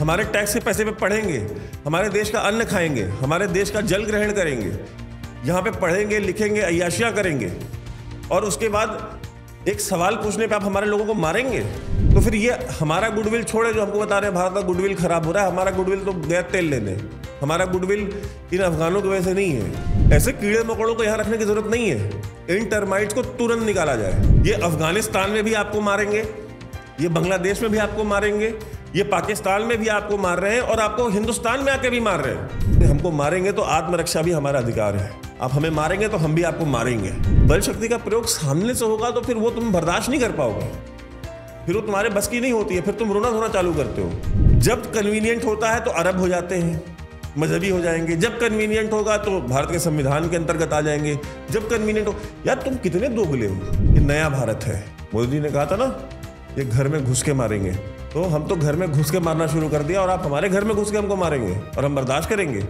हमारे टैक्स के पैसे पे पढ़ेंगे हमारे देश का अन्न खाएंगे हमारे देश का जल ग्रहण करेंगे यहाँ पे पढ़ेंगे लिखेंगे अयाशियाँ करेंगे और उसके बाद एक सवाल पूछने पे आप हमारे लोगों को मारेंगे तो फिर ये हमारा गुडविल छोड़े जो हमको बता रहे हैं भारत का गुडविल खराब हो रहा है हमारा गुडविल तो गैस तेल लेने हमारा गुडविल इन अफगानों की वजह से नहीं है ऐसे कीड़े मकोड़ों को यहाँ रखने की जरूरत नहीं है इन टर्माइट्स को तुरंत निकाला जाए ये अफगानिस्तान में भी आपको मारेंगे ये बांग्लादेश में भी आपको मारेंगे ये पाकिस्तान में भी आपको मार रहे हैं और आपको हिंदुस्तान में आके भी मार रहे हैं हमको मारेंगे तो आत्मरक्षा भी हमारा अधिकार है आप हमें मारेंगे तो हम भी आपको मारेंगे बल शक्ति का प्रयोग सामने से होगा तो फिर वो तुम बर्दाश्त नहीं कर पाओगे फिर वो तुम्हारे बस की नहीं होती है फिर तुम रोना धोना चालू करते हो जब कन्वीनियंट होता है तो अरब हो जाते हैं मजहबी हो जाएंगे जब कन्वीनियंट होगा तो भारत के संविधान के अंतर्गत आ जाएंगे जब कन्वीनियंट हो यार तुम कितने दोगले हो ये नया भारत है मोदी जी ने कहा था ना ये घर में घुस के मारेंगे तो हम तो घर में घुस के मारना शुरू कर दिया और आप हमारे घर में घुस के हमको मारेंगे और हम बर्दाश्त करेंगे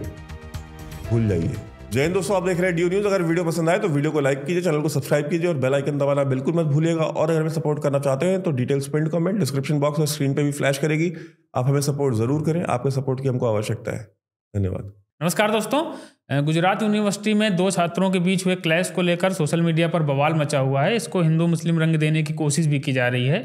भूल जाइए जय हिंद दोस्तों आप देख रहे हैं ड्यू न्यूज़ अगर वीडियो पसंद आए तो वीडियो को लाइक कीजिए चैनल को सब्सक्राइब कीजिए और बेल आइकन दबाना बिल्कुल मत भूलिएगा और अगर हमें सपोर्ट करना चाहते हैं तो डिटेल्स पिंड कमेंट डिस्क्रिप्शन बॉक्स और स्क्रीन पर भी फ्लैश करेगी आप हमें सपोर्ट ज़रूर करें आपके सपोर्ट की हमको आवश्यकता है धन्यवाद नमस्कार दोस्तों गुजरात यूनिवर्सिटी में दो छात्रों के बीच हुए क्लैश को लेकर सोशल मीडिया पर बवाल मचा हुआ है इसको हिंदू मुस्लिम रंग देने की कोशिश भी की जा रही है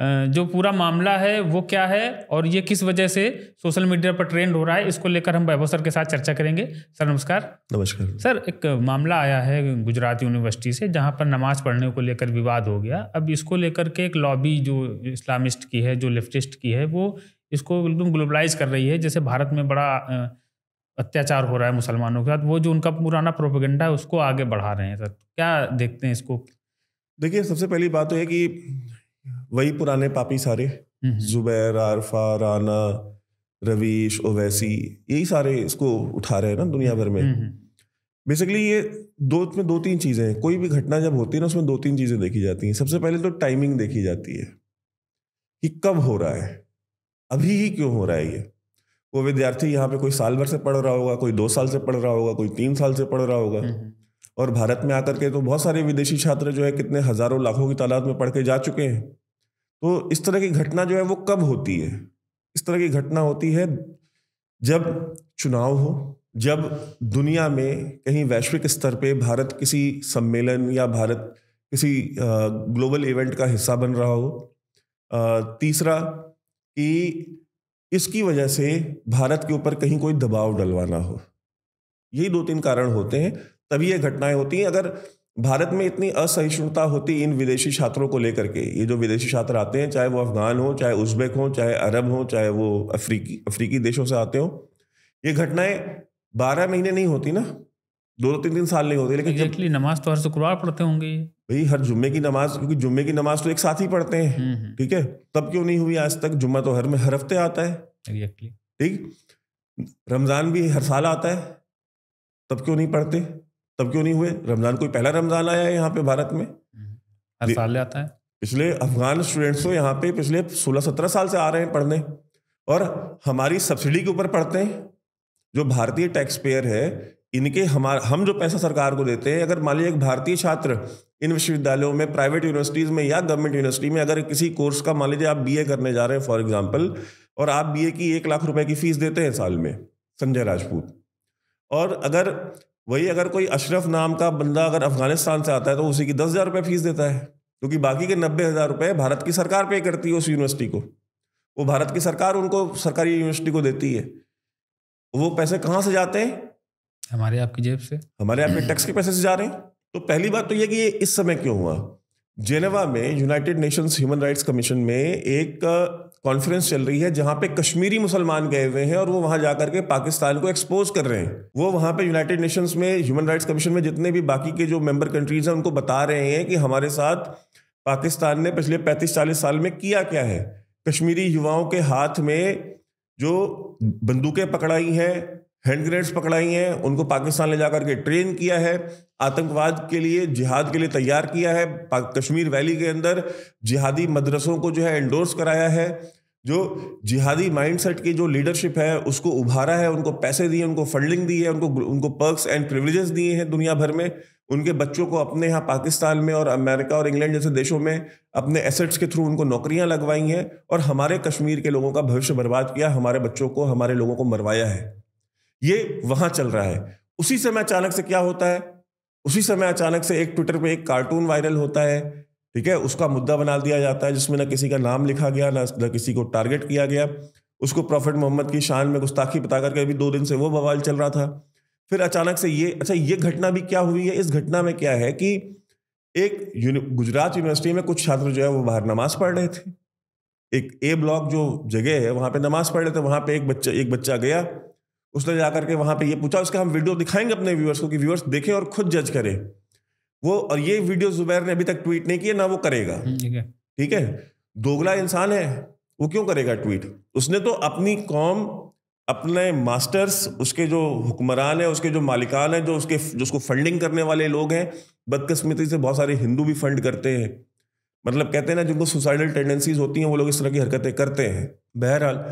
जो पूरा मामला है वो क्या है और ये किस वजह से सोशल मीडिया पर ट्रेंड हो रहा है इसको लेकर हम वैभव सर के साथ चर्चा करेंगे सर नमस्कार नमस्कार सर एक मामला आया है गुजरात यूनिवर्सिटी से जहाँ पर नमाज पढ़ने को लेकर विवाद हो गया अब इसको लेकर के एक लॉबी जो इस्लामिस्ट की है जो लेफ्टिस्ट की है वो इसको एकदम ग्लोबलाइज कर रही है जैसे भारत में बड़ा अत्याचार हो रहा है मुसलमानों के साथ वो जो उनका पुराना प्रोपोगेंडा है उसको आगे बढ़ा रहे हैं सर क्या देखते हैं इसको देखिए सबसे पहली बात तो है कि वही पुराने पापी सारे हम्म, हम्म। जुबैर आरफा राना रवीश ओवैसी यही सारे इसको उठा रहे हैं ना दुनिया भर में बेसिकली हम्म, ये दो में दो तीन चीज़ें हैं कोई भी घटना जब होती है ना उसमें दो तीन चीज़ें देखी जाती हैं सबसे पहले तो टाइमिंग देखी जाती है कि कब हो रहा है अभी ही क्यों हो रहा है ये वो विद्यार्थी यहाँ पे कोई साल भर से पढ़ रहा होगा कोई दो साल से पढ़ रहा होगा कोई तीन साल से पढ़ रहा होगा और भारत में आकर के तो बहुत सारे विदेशी छात्र जो है कितने हजारों लाखों की तादाद में पढ़ के जा चुके हैं तो इस तरह की घटना जो है वो कब होती है इस तरह की घटना होती है जब चुनाव हो जब दुनिया में कहीं वैश्विक स्तर पे भारत किसी सम्मेलन या भारत किसी ग्लोबल इवेंट का हिस्सा बन रहा हो तीसरा कि इसकी वजह से भारत के ऊपर कहीं कोई दबाव डलवाना हो यही दो तीन कारण होते हैं तभी ये घटनाएं होती हैं अगर भारत में इतनी असहिष्णुता होती इन विदेशी छात्रों को लेकर के ये जो विदेशी छात्र आते हैं चाहे वो अफगान हो चाहे उज्बेक हो चाहे अरब हो चाहे वो अफ्रीकी अफ्रीकी देशों से आते हो ये घटनाएं बारह महीने नहीं होती ना दो दो तीन तीन साल नहीं होते लेकिन exactly, नमाज तो हर शुक्रवार पढ़ते होंगे भाई हर जुम्मे की नमाज क्योंकि जुम्मे की नमाज तो एक साथ ही पढ़ते हैं हम्म, हम्म। ठीक है तब क्यों नहीं हुई आज तक जुम्मा तो हर में हर हफ्ते आता है एग्जैक्टली ठीक रमजान भी हर साल आता है तब क्यों नहीं पढ़ते तब क्यों नहीं हुए रमजान कोई पहला रमजान आया है यहाँ पे भारत में हर साल आता है पिछले अफगान स्टूडेंट्स तो यहाँ पे पिछले सोलह सत्रह साल से आ रहे हैं पढ़ने और हमारी सब्सिडी के ऊपर पढ़ते हैं जो भारतीय टैक्स पेयर है इनके हमारा हम जो पैसा सरकार को देते हैं अगर मान लीजिए एक भारतीय छात्र इन विश्वविद्यालयों में प्राइवेट यूनिवर्सिटीज़ में या गवर्नमेंट यूनिवर्सिटी में अगर किसी कोर्स का मान लीजिए आप बीए करने जा रहे हैं फॉर एग्जांपल और आप बीए की एक लाख रुपए की फीस देते हैं साल में संजय राजपूत और अगर वही अगर कोई अशरफ नाम का बंदा अगर अफगानिस्तान से आता है तो उसी की दस हज़ार रुपये फीस देता है क्योंकि बाकी के नब्बे हज़ार रुपये भारत की सरकार पे करती है उस यूनिवर्सिटी को वो भारत की सरकार उनको सरकारी यूनिवर्सिटी को देती है वो पैसे कहाँ से जाते हैं हमारे आपकी जेब से हमारे आपके टैक्स के पैसे से जा रहे हैं तो पहली बात तो ये कि ये इस समय क्यों हुआ जेनेवा में United Nations human rights commission में एक कॉन्फ्रेंस चल रही है जहां पे कश्मीरी मुसलमान गए हुए हैं और वो वहां जाकर के पाकिस्तान को एक्सपोज कर रहे हैं वो वहां पे यूनाइटेड नेशंस में ह्यूमन राइट्स कमीशन में जितने भी बाकी के जो मेंबर कंट्रीज हैं उनको बता रहे हैं कि हमारे साथ पाकिस्तान ने पिछले पैंतीस चालीस साल में किया क्या है कश्मीरी युवाओं के हाथ में जो बंदूकें पकड़ाई हैं हैंड ग्रेनेड्स पकड़ाई हैं उनको पाकिस्तान ले जाकर के ट्रेन किया है आतंकवाद के लिए जिहाद के लिए तैयार किया है कश्मीर वैली के अंदर जिहादी मदरसों को जो है एंडोर्स कराया है जो जिहादी माइंडसेट की जो लीडरशिप है उसको उभारा है उनको पैसे दिए उनको फंडिंग दी है उनको उनको पर्क्स एंड प्रिविलेजेस दिए हैं दुनिया भर में उनके बच्चों को अपने यहाँ पाकिस्तान में और अमेरिका और इंग्लैंड जैसे देशों में अपने एसेट्स के थ्रू उनको नौकरियाँ लगवाई हैं और हमारे कश्मीर के लोगों का भविष्य बर्बाद किया हमारे बच्चों को हमारे लोगों को मरवाया है ये वहां चल रहा है उसी समय अचानक से क्या होता है उसी समय अचानक से एक ट्विटर पे एक कार्टून वायरल होता है ठीक है उसका मुद्दा बना दिया जाता है जिसमें ना किसी का नाम लिखा गया ना ना किसी को टारगेट किया गया उसको प्रॉफिट मोहम्मद की शान में गुस्ताखी बता करके अभी दो दिन से वो बवाल चल रहा था फिर अचानक से ये अच्छा ये घटना भी क्या हुई है इस घटना में क्या है कि एक गुजरात यूनिवर्सिटी में कुछ छात्र जो है वो बाहर नमाज पढ़ रहे थे एक ए ब्लॉक जो जगह है वहां पे नमाज पढ़ रहे थे वहां पे एक बच्चा एक बच्चा गया उसने जाकर के वहाँ पे ये पूछा उसका हम वीडियो दिखाएंगे अपने व्यूअर्स को कि व्यूअर्स देखें और खुद जज करें वो और ये वीडियो जुबैर ने अभी तक ट्वीट नहीं किया ना वो करेगा ठीक है दोगला इंसान है वो क्यों करेगा ट्वीट उसने तो अपनी कौम अपने मास्टर्स उसके जो हुक्मरान है उसके जो मालिकान है जो उसके जो उसको फंडिंग करने वाले लोग हैं बदकस्मती से बहुत सारे हिंदू भी फंड करते हैं मतलब कहते हैं ना जिनको सुसाइडल टेंडेंसीज होती हैं वो लोग इस तरह की हरकतें करते हैं बहरहाल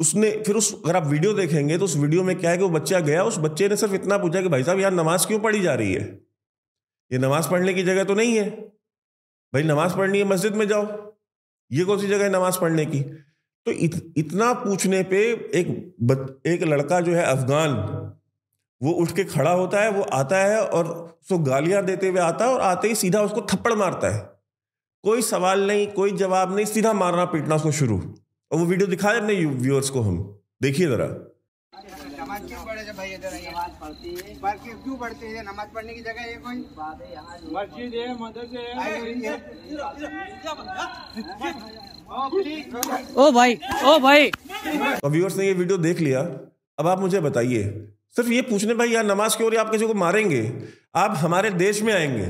उसने फिर उस अगर आप वीडियो देखेंगे तो उस वीडियो में क्या है कि वो बच्चा गया उस बच्चे ने सिर्फ इतना पूछा कि भाई साहब यार नमाज क्यों पढ़ी जा रही है ये नमाज पढ़ने की जगह तो नहीं है भाई नमाज पढ़नी है मस्जिद में जाओ ये कौन सी जगह है नमाज पढ़ने की तो इत, इतना पूछने पे एक एक लड़का जो है अफगान वो उठ के खड़ा होता है वो आता है और उसको गालियां देते हुए आता है और आते ही सीधा उसको थप्पड़ मारता है कोई सवाल नहीं कोई जवाब नहीं सीधा मारना पीटना उसको शुरू और वो वीडियो दिखाए अपने व्यूअर्स को हम देखिए जरा ओ भाई ओ भाई व्यूअर्स ने ये वीडियो देख लिया अब आप मुझे बताइए सिर्फ ये पूछने भाई यार नमाज क्यों आप किसी को मारेंगे आप हमारे देश में आएंगे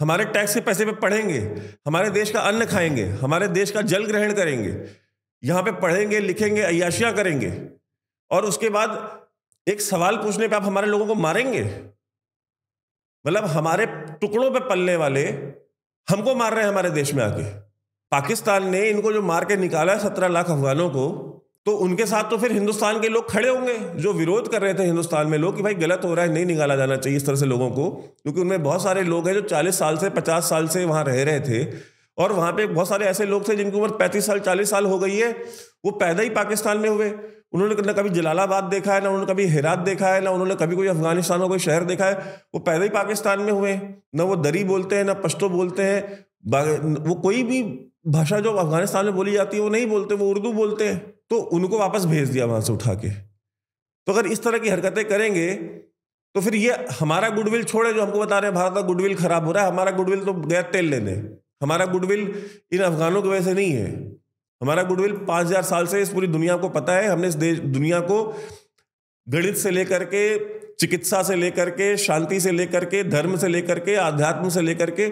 हमारे टैक्स के पैसे पे पढ़ेंगे हमारे देश का अन्न खाएंगे हमारे देश का जल ग्रहण करेंगे यहाँ पे पढ़ेंगे लिखेंगे अयाशियाँ करेंगे और उसके बाद एक सवाल पूछने पे आप हमारे लोगों को मारेंगे मतलब हमारे टुकड़ों पे पलने वाले हमको मार रहे हैं हमारे देश में आके पाकिस्तान ने इनको जो मार के निकाला है सत्रह लाख अफगानों को तो उनके साथ तो फिर हिंदुस्तान के लोग खड़े होंगे जो विरोध कर रहे थे हिंदुस्तान में लोग कि भाई गलत हो रहा है नहीं निकाला जाना चाहिए इस तरह से लोगों को क्योंकि उनमें बहुत सारे लोग हैं जो 40 साल से 50 साल से वहाँ रह रहे थे और वहाँ पे बहुत सारे ऐसे लोग थे जिनकी उम्र पैंतीस साल चालीस साल हो गई है वो पैदा ही पाकिस्तान में हुए उन्होंने ना कभी जलालाबाद देखा है ना उन्होंने कभी हेरात देखा है ना उन्होंने कभी कोई अफगानिस्तान का कोई शहर देखा है वो पैदा ही पाकिस्तान में हुए ना वो दरी बोलते हैं ना पश्तो बोलते हैं वो कोई भी भाषा जो अफगानिस्तान में बोली जाती है वो नहीं बोलते वो उर्दू बोलते हैं तो उनको वापस भेज दिया वहाँ से उठा के तो अगर इस तरह की हरकतें करेंगे तो फिर ये हमारा गुडविल छोड़े जो हमको बता रहे हैं भारत का गुडविल खराब हो रहा है हमारा गुडविल तो गैर तेल लेने हमारा गुडविल इन अफगानों की वजह से नहीं है हमारा गुडविल पांच हजार साल से इस पूरी दुनिया को पता है हमने इस देश दुनिया को गणित से लेकर के चिकित्सा से लेकर के शांति से लेकर के धर्म से लेकर के आध्यात्म से लेकर के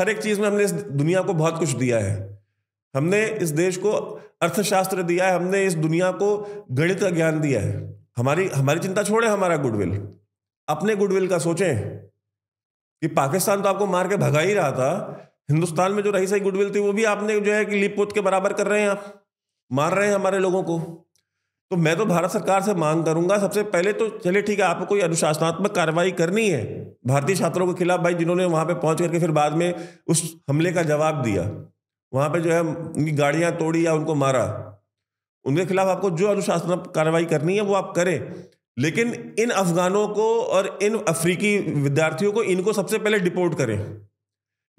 हर एक चीज़ में हमने इस दुनिया को बहुत कुछ दिया है हमने इस देश को अर्थशास्त्र दिया है हमने इस दुनिया को गणित का ज्ञान दिया है हमारी हमारी चिंता छोड़े हमारा गुडविल अपने गुडविल का सोचें कि पाकिस्तान तो आपको मार के भगा ही रहा था हिंदुस्तान में जो रही सही गुडविल थी वो भी आपने जो है कि लिप पोत के बराबर कर रहे हैं आप मार रहे हैं हमारे लोगों को तो मैं तो भारत सरकार से मांग करूंगा सबसे पहले तो चले ठीक है आपको कोई अनुशासनात्मक कार्रवाई करनी है भारतीय छात्रों के खिलाफ भाई जिन्होंने वहां पे पहुंच करके फिर बाद में उस हमले का जवाब दिया वहां पे जो है उनकी गाड़ियां तोड़ी या उनको मारा उनके खिलाफ आपको जो अनुशासनात्मक कार्रवाई करनी है वो आप करें लेकिन इन अफगानों को और इन अफ्रीकी विद्यार्थियों को इनको सबसे पहले डिपोर्ट करें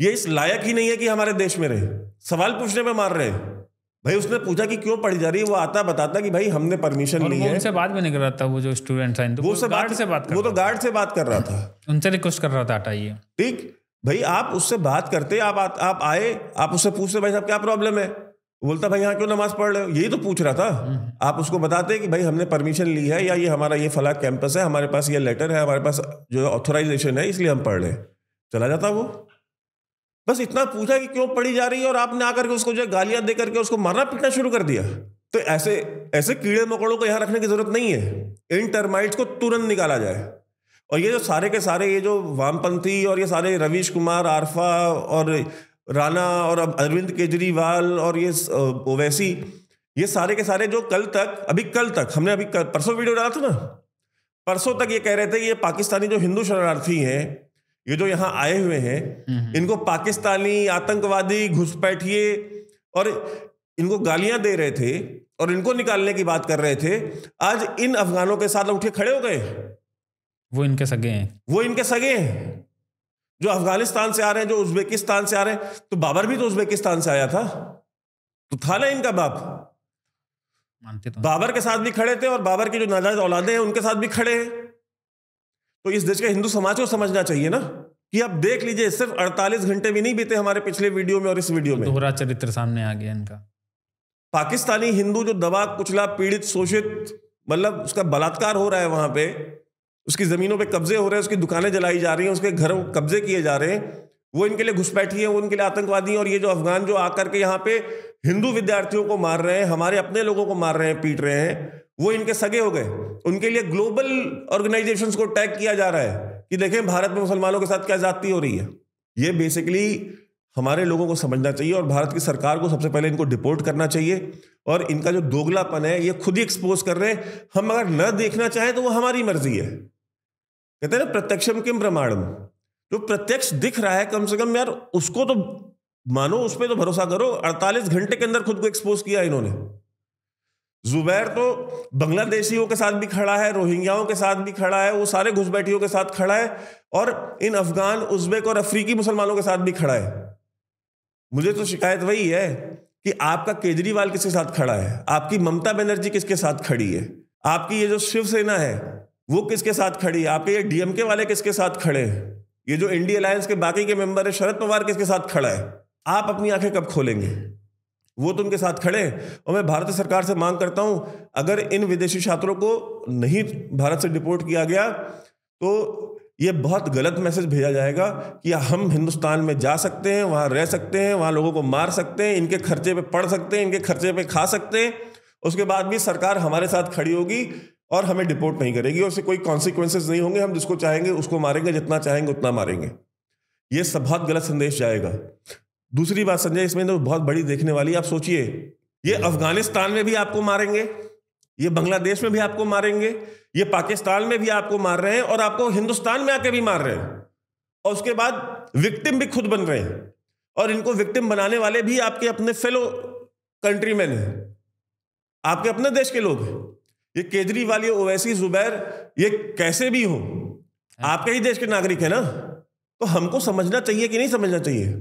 ये इस लायक ही नहीं है कि हमारे देश में रहे सवाल पूछने पे मार रहे हैं भाई उसने पूछा कि क्यों पढ़ी जा रही है वो आता बताता कि भाई हमने परमिशन ली है उनसे बात भी नहीं कर रहा था वो जो स्टूडेंट था तो वो से बात से बात कर वो तो गार्ड से बात कर रहा था उनसे रिक्वेस्ट कर रहा था हटाइए ठीक भाई आप उससे बात करते आप आ, आप आए आप उससे पूछते भाई साहब क्या प्रॉब्लम है बोलता भाई यहाँ क्यों नमाज पढ़ रहे हो यही तो पूछ रहा था हम्म। आप उसको बताते कि भाई हमने परमिशन ली है या ये हमारा ये फला कैंपस है हमारे पास ये लेटर है हमारे पास जो ऑथोराइजेशन है इसलिए हम पढ़ रहे चला जाता वो बस इतना पूछा कि क्यों पढ़ी जा रही है और आपने आकर के उसको जो है गालियां दे करके उसको मारना पीटना शुरू कर दिया तो ऐसे ऐसे कीड़े मकोड़ों को यहाँ रखने की जरूरत नहीं है इन टर्माइट्स को तुरंत निकाला जाए और ये जो सारे के सारे ये जो वामपंथी और ये सारे रवीश कुमार आरफा और राणा और अरविंद केजरीवाल और ये ओवैसी ये सारे के सारे जो कल तक अभी कल तक हमने अभी परसों वीडियो डाला था ना परसों तक ये कह रहे थे कि ये पाकिस्तानी जो हिंदू शरणार्थी हैं ये जो यहाँ आए हुए हैं इनको पाकिस्तानी आतंकवादी घुसपैठिए और इनको गालियां दे रहे थे और इनको निकालने की बात कर रहे थे आज इन अफगानों के साथ उठे खड़े हो गए वो इनके सगे हैं वो इनके सगे हैं जो अफगानिस्तान से आ रहे हैं जो उज्बेकिस्तान से आ रहे हैं तो बाबर भी तो उज्बेकिस्तान से आया था तो था ना इनका बाप मानते तो बाबर के साथ भी खड़े थे और बाबर की जो नाजायज औलादे हैं उनके साथ भी खड़े हैं तो इस देश के हिंदू समाज को समझना चाहिए ना कि आप देख लीजिए सिर्फ 48 घंटे भी नहीं बीते हमारे पिछले वीडियो में और इस वीडियो में दोहरा चरित्र सामने आ गया इनका पाकिस्तानी हिंदू जो दबा कुचला पीड़ित शोषित मतलब उसका बलात्कार हो रहा है वहां पे उसकी जमीनों पे कब्जे हो रहे हैं उसकी दुकानें जलाई जा रही हैं उसके घर कब्जे किए जा रहे हैं वो इनके लिए घुसपैठी है वो इनके लिए आतंकवादी हैं और ये जो अफगान जो आकर के यहाँ पे हिंदू विद्यार्थियों को मार रहे हैं हमारे अपने लोगों को मार रहे हैं पीट रहे हैं वो इनके सगे हो गए उनके लिए ग्लोबल ऑर्गेनाइजेशन को टैग किया जा रहा है कि देखें भारत में मुसलमानों के साथ क्या जाती हो रही है ये बेसिकली हमारे लोगों को समझना चाहिए और भारत की सरकार को सबसे पहले इनको डिपोर्ट करना चाहिए और इनका जो दोगलापन है ये खुद ही एक्सपोज कर रहे हैं हम अगर न देखना चाहें तो वो हमारी मर्जी है कहते हैं ना प्रत्यक्षम किम प्रमाणम जो प्रत्यक्ष दिख रहा है कम से कम यार उसको तो मानो उस पर तो भरोसा करो अड़तालीस घंटे के अंदर खुद को एक्सपोज किया इन्होंने जुबैर तो बांग्लादेशियों के साथ भी खड़ा है रोहिंग्याओं के साथ भी खड़ा है वो सारे घुसपैठियों के साथ खड़ा है और इन अफगान उज्बेक और अफ्रीकी मुसलमानों के साथ भी खड़ा है मुझे तो शिकायत वही है कि आपका केजरीवाल किसके साथ खड़ा है आपकी ममता बनर्जी किसके साथ खड़ी है आपकी ये जो शिवसेना है वो किसके साथ खड़ी है आपके ये डीएमके वाले किसके साथ खड़े हैं ये जो इंडिया अलायंस के बाकी के मेंबर है शरद पवार किसके साथ खड़ा है आप अपनी आंखें कब खोलेंगे वो तो उनके साथ खड़े और मैं भारत सरकार से मांग करता हूं अगर इन विदेशी छात्रों को नहीं भारत से डिपोर्ट किया गया तो ये बहुत गलत मैसेज भेजा जाएगा कि हम हिंदुस्तान में जा सकते हैं वहाँ रह सकते हैं वहाँ लोगों को मार सकते हैं इनके खर्चे पे पढ़ सकते हैं इनके खर्चे पे खा सकते हैं उसके बाद भी सरकार हमारे साथ खड़ी होगी और हमें डिपोर्ट नहीं करेगी और उससे कोई कॉन्सिक्वेंसेज नहीं होंगे हम जिसको चाहेंगे उसको मारेंगे जितना चाहेंगे उतना मारेंगे ये सब बहुत गलत संदेश जाएगा दूसरी बात संजय इसमें तो बहुत बड़ी देखने वाली आप सोचिए ये अफगानिस्तान में भी आपको मारेंगे ये बांग्लादेश में भी आपको मारेंगे ये पाकिस्तान में भी आपको मार रहे हैं और आपको हिंदुस्तान में आके भी मार रहे हैं और उसके बाद विक्टिम भी खुद बन रहे हैं और इनको विक्टिम बनाने वाले भी आपके अपने फेलो कंट्रीमैन हैं आपके अपने देश के लोग हैं ये केजरीवाल ये ओवैसी जुबैर ये कैसे भी हो हाँ। आपके ही देश के नागरिक है ना तो हमको समझना चाहिए कि नहीं समझना चाहिए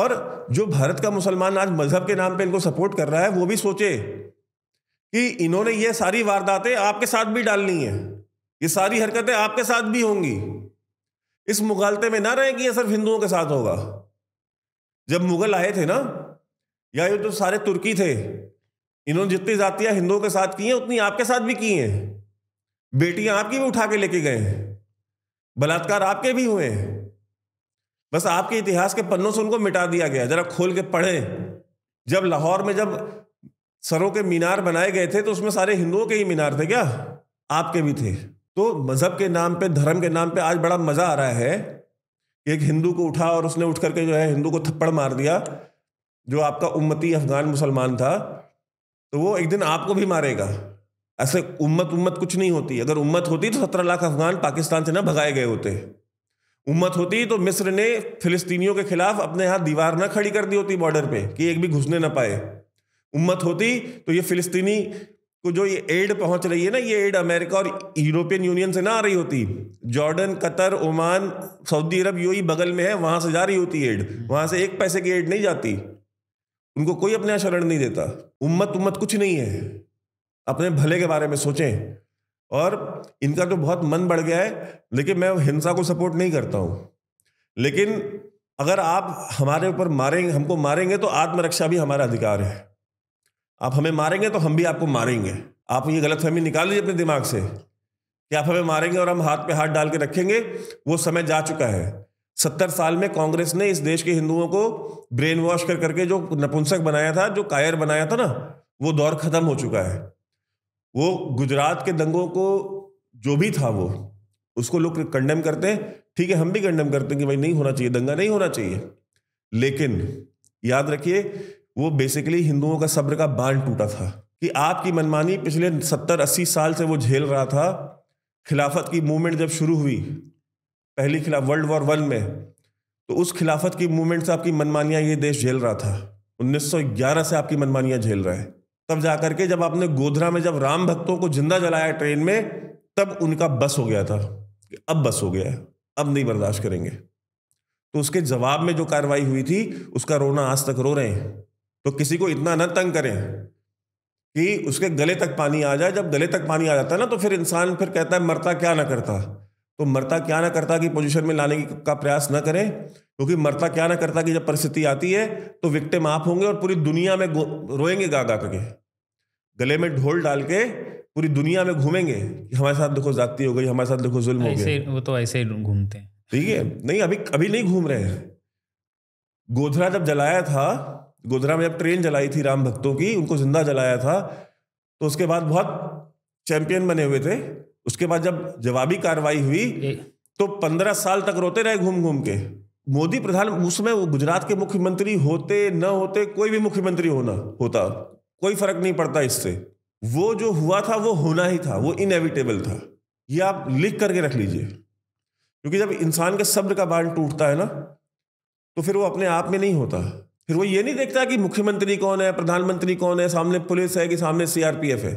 और जो भारत का मुसलमान आज मजहब के नाम पे इनको सपोर्ट कर रहा है वो भी सोचे कि इन्होंने ये सारी वारदातें आपके साथ भी डालनी है ये सारी हरकतें आपके साथ भी होंगी इस मुगालते में ना रहे कि ये सिर्फ हिंदुओं के साथ होगा जब मुगल आए थे ना या ये तो सारे तुर्की थे इन्होंने जितनी जातियां हिंदुओं के साथ की हैं उतनी आपके साथ भी की हैं बेटियां आपकी भी उठा के लेके गए बलात्कार आपके भी हुए हैं बस आपके इतिहास के पन्नों से उनको मिटा दिया गया जरा खोल के पढ़ें जब लाहौर में जब सरों के मीनार बनाए गए थे तो उसमें सारे हिंदुओं के ही मीनार थे क्या आपके भी थे तो मज़हब के नाम पे धर्म के नाम पे आज बड़ा मज़ा आ रहा है कि एक हिंदू को उठा और उसने उठ करके जो है हिंदू को थप्पड़ मार दिया जो आपका उम्मती अफगान मुसलमान था तो वो एक दिन आपको भी मारेगा ऐसे उम्मत उम्मत कुछ नहीं होती अगर उम्मत होती तो सत्रह लाख अफगान पाकिस्तान से ना भगाए गए होते उम्मत होती तो मिस्र ने फिलिस्तीनियों के खिलाफ अपने यहां दीवार ना खड़ी कर दी होती बॉर्डर पे कि एक भी घुसने ना पाए उम्मत होती तो ये फिलिस्तीनी को जो ये एड पहुंच रही है ना ये एड अमेरिका और यूरोपियन यूनियन से ना आ रही होती Jordan Qatar Oman Saudi Arab यू बगल में है वहां से जा रही होती एड वहां से एक पैसे की एड नहीं जाती उनको कोई अपने शरण नहीं देता उम्मत उम्मत कुछ नहीं है अपने भले के बारे में सोचें और इनका तो बहुत मन बढ़ गया है लेकिन मैं हिंसा को सपोर्ट नहीं करता हूँ लेकिन अगर आप हमारे ऊपर मारेंगे हमको मारेंगे तो आत्मरक्षा भी हमारा अधिकार है आप हमें मारेंगे तो हम भी आपको मारेंगे आप ये गलत फहमी निकाल लीजिए अपने दिमाग से कि आप हमें मारेंगे और हम हाथ पे हाथ डाल के रखेंगे वो समय जा चुका है सत्तर साल में कांग्रेस ने इस देश के हिंदुओं को ब्रेन वॉश कर करके जो नपुंसक बनाया था जो कायर बनाया था ना वो दौर खत्म हो चुका है वो गुजरात के दंगों को जो भी था वो उसको लोग कंडेम करते हैं ठीक है हम भी कंडेम करते हैं कि भाई नहीं होना चाहिए दंगा नहीं होना चाहिए लेकिन याद रखिए वो बेसिकली हिंदुओं का सब्र का बांध टूटा था कि आपकी मनमानी पिछले सत्तर अस्सी साल से वो झेल रहा था खिलाफत की मूवमेंट जब शुरू हुई पहली खिलाफ वर्ल्ड वॉर वन में तो उस खिलाफत की मूवमेंट से आपकी मनमानियाँ ये देश झेल रहा था 1911 से आपकी मनमानियाँ झेल रहा है तब जाकर के जब आपने गोधरा में जब राम भक्तों को जिंदा जलाया ट्रेन में तब उनका बस हो गया था अब बस हो गया है अब नहीं बर्दाश्त करेंगे तो उसके जवाब में जो कार्रवाई हुई थी उसका रोना आज तक रो रहे हैं तो किसी को इतना न तंग करें कि उसके गले तक पानी आ जाए जब गले तक पानी आ जाता है ना तो फिर इंसान फिर कहता है मरता क्या ना करता तो मरता क्या ना करता कि पोजीशन में लाने का प्रयास ना करें क्योंकि मरता क्या ना करता कि जब परिस्थिति आती है तो विक्टिम आप होंगे और पूरी दुनिया में रोएंगे गा गा करके गले में ढोल डाल के पूरी दुनिया में घूमेंगे हमारे साथ देखो जाति हो गई हमारे साथ देखो जुल्म हो गया वो तो ऐसे ही घूमते हैं ठीक है नहीं अभी अभी नहीं घूम रहे हैं गोधरा जब जलाया था गोधरा में जब ट्रेन जलाई थी राम भक्तों की उनको जिंदा जलाया था तो उसके बाद बहुत चैंपियन बने हुए थे उसके बाद जब जवाबी कार्रवाई हुई तो पंद्रह साल तक रोते रहे घूम घूम के मोदी प्रधान उस समय वो गुजरात के मुख्यमंत्री होते न होते कोई भी मुख्यमंत्री होना होता कोई फर्क नहीं पड़ता इससे वो जो हुआ था वो होना ही था वो इनएविटेबल था ये आप लिख करके रख लीजिए क्योंकि जब इंसान के सब्र का बांध टूटता है ना तो फिर वो अपने आप में नहीं होता फिर वो ये नहीं देखता कि मुख्यमंत्री कौन है प्रधानमंत्री कौन है सामने पुलिस है कि सामने सीआरपीएफ है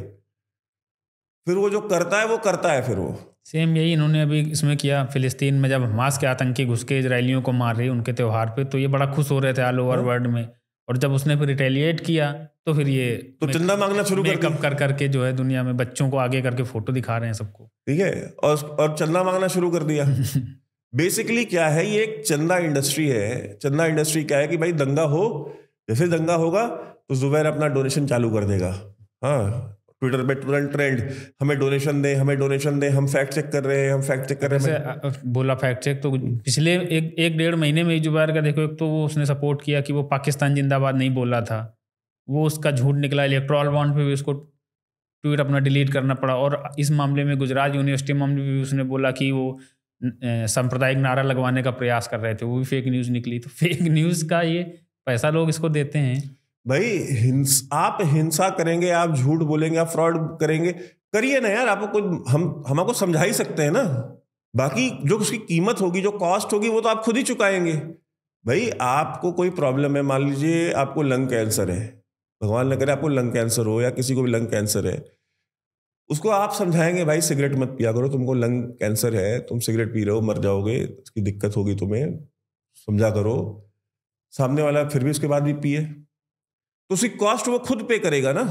फिर वो जो करता है वो करता है फिर वो सेम यही इन्होंने अभी इसमें किया फिलिस्तीन में जब हमास के आतंकी घुस के इसराइलियों को मार रही उनके त्यौहार पे तो ये बड़ा खुश हो रहे थे ऑल ओवर वर्ल्ड में और जब उसने फिर रिटेलिएट किया तो फिर ये तो चंदा मांगना शुरू कर कम कर करके जो है दुनिया में बच्चों को आगे करके फोटो दिखा रहे हैं सबको ठीक है और और चंदा मांगना शुरू कर दिया बेसिकली क्या है ये एक चंदा इंडस्ट्री है चंदा इंडस्ट्री क्या है कि भाई दंगा हो जैसे दंगा होगा तो जुबैर अपना डोनेशन चालू कर देगा हाँ ट्विटर पे तुरंत ट्रेंड हमें डोनेशन दे हमें डोनेशन दे हम फैक्ट चेक कर रहे हैं हम फैक्ट चेक कर रहे हैं बोला फैक्ट चेक तो पिछले एक एक डेढ़ महीने में जुबैर का देखो एक तो वो उसने सपोर्ट किया कि वो पाकिस्तान जिंदाबाद नहीं बोला था वो उसका झूठ निकला इलेक्ट्रॉल बॉन्ड पे भी उसको ट्वीट अपना डिलीट करना पड़ा और इस मामले में गुजरात यूनिवर्सिटी मामले में भी उसने बोला कि वो सांप्रदायिक नारा लगवाने का प्रयास कर रहे थे वो भी फेक न्यूज़ निकली तो फेक न्यूज़ का ये पैसा लोग इसको देते हैं भाई हिंस आप हिंसा करेंगे आप झूठ बोलेंगे आप फ्रॉड करेंगे करिए ना यार आपको कोई हम हमको समझा ही सकते हैं ना बाकी जो उसकी कीमत होगी जो कॉस्ट होगी वो तो आप खुद ही चुकाएंगे भाई आपको कोई प्रॉब्लम है मान लीजिए आपको लंग कैंसर है भगवान न करे आपको लंग कैंसर हो या किसी को भी लंग कैंसर है उसको आप समझाएंगे भाई सिगरेट मत पिया करो तुमको लंग कैंसर है तुम सिगरेट पी रहे हो मर जाओगे उसकी दिक्कत होगी तुम्हें समझा करो सामने वाला फिर भी उसके बाद भी पिए तो उसकी कॉस्ट वो खुद पे करेगा ना